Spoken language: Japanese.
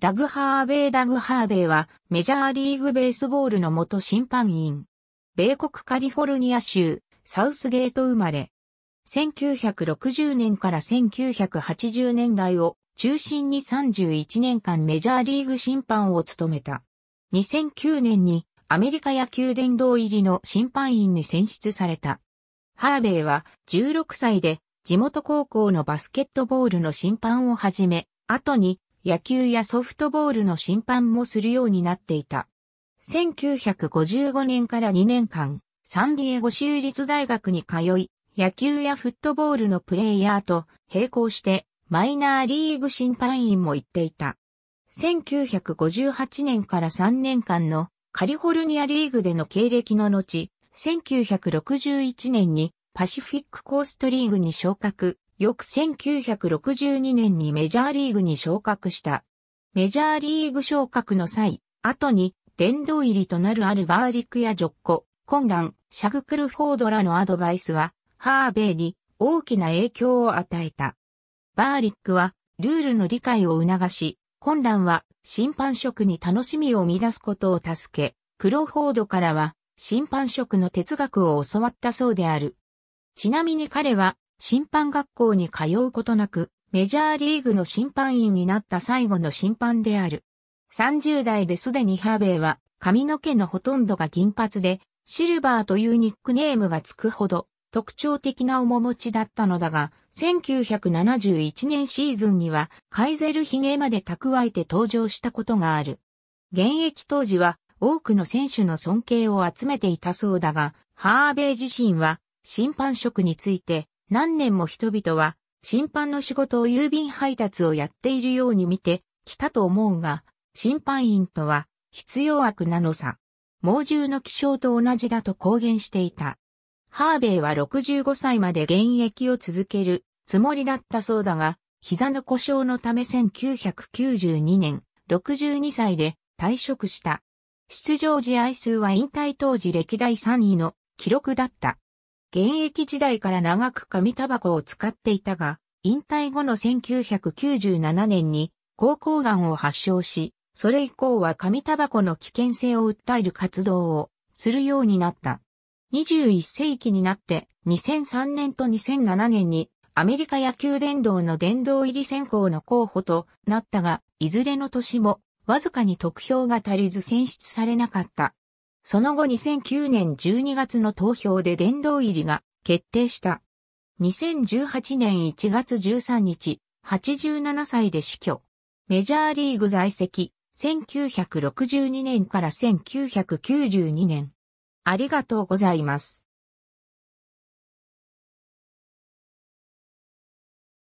ダグ・ハーベイ・ダグ・ハーベイは、メジャーリーグベースボールの元審判員。米国カリフォルニア州、サウスゲート生まれ。1960年から1980年代を中心に31年間メジャーリーグ審判を務めた。2009年にアメリカ野球殿堂入りの審判員に選出された。ハーベイは16歳で地元高校のバスケットボールの審判を始め、後に野球やソフトボールの審判もするようになっていた。1955年から2年間、サンディエゴ州立大学に通い、野球やフットボールのプレイヤーと並行してマイナーリーグ審判員も行っていた。1958年から3年間のカリフォルニアリーグでの経歴の後、1961年にパシフィックコーストリーグに昇格、翌1962年にメジャーリーグに昇格した。メジャーリーグ昇格の際、後に殿堂入りとなるアルバーリックやジョッコ、コンラン、シャグクルフォードらのアドバイスは、ハーベイに大きな影響を与えた。バーリックは、ルールの理解を促し、コンランは審判職に楽しみを生み出すことを助け、クロフォードからは審判職の哲学を教わったそうである。ちなみに彼は審判学校に通うことなく、メジャーリーグの審判員になった最後の審判である。30代ですでにハーベイは髪の毛のほとんどが銀髪で、シルバーというニックネームがつくほど特徴的な面持ちだったのだが、1971年シーズンにはカイゼルヒゲまで蓄えて登場したことがある。現役当時は多くの選手の尊敬を集めていたそうだが、ハーベイ自身は審判職について何年も人々は、審判の仕事を郵便配達をやっているように見て、きたと思うが、審判員とは、必要悪なのさ。猛獣の気象と同じだと公言していた。ハーベイは65歳まで現役を続けるつもりだったそうだが、膝の故障のため1992年、62歳で退職した。出場試合数は引退当時歴代3位の記録だった。現役時代から長く紙タバコを使っていたが、引退後の1997年に高校がんを発症し、それ以降は紙タバコの危険性を訴える活動をするようになった。21世紀になって2003年と2007年にアメリカ野球殿堂の殿堂入り選考の候補となったが、いずれの年もわずかに得票が足りず選出されなかった。その後2009年12月の投票で殿堂入りが決定した。2018年1月13日、87歳で死去。メジャーリーグ在籍、1962年から1992年。ありがとうございます。